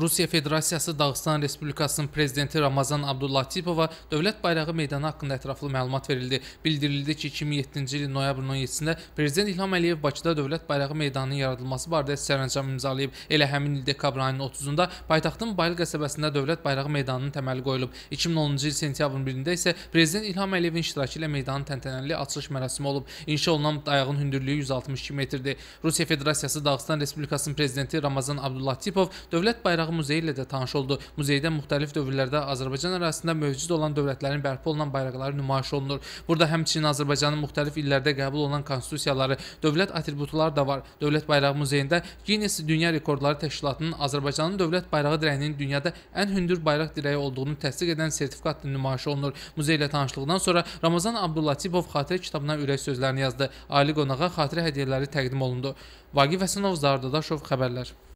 Rusiya Federasiyası Dağıstan Respublikasının prezidenti Ramazan Abdullatipova dövlət bayrağı meydanı haqqında ətraflı məlumat verildi. Bildirildi ki, 2007-ci ilin noyabrın 17-də prezident İlham Əliyev Bakıda dövlət bayrağı meydanının yaradılması barədə sərəncam imzalayıb. Elə həmin il dekabr ayının 30-da paytaxtın Bayıl qəsəbəsində dövlət bayrağı meydanının təməli qoyulub. 2010-cu il sentyabrın 1-də isə prezident İlham Əliyevin iştirakı ilə meydanın təntənəli açılış mərasimi olub. İnşa olunan dayağın hündürlüyü 162 metrdir. Rusiya Federasiyası Dağıstan Respublikasının prezidenti Ramazan Abdullatipov dövlət bayrağı olaraq muzey ilə də tanış oldu. Muzeydə müxtəlif dövrlərdə Azərbaycan ərazisində mövcud olan dövlətlərin bərpa olunan bayraqları nümayiş olunur. Burada həmçinin Azərbaycanın müxtəlif illərdə qəbul olunan konstitusiyaları, dövlət atributları da var. Dövlət bayrağı muzeyində Guinness Dünya Rekordları Təşkilatının Azərbaycanın dövlət bayrağı dirəyinin dünyada ən hündür bayraq dirəyi olduğunu təsdiq edən sertifikat da nümayiş olunur. Muzey ilə tanışlıqdan sonra Ramazan Abdullatipov xatirə kitabına ürək sözlərini yazdı. Ali qonağa xatirə hədiyyələri təqdim olundu. Vagif Həsənov, Zardadaşov xəbərlər.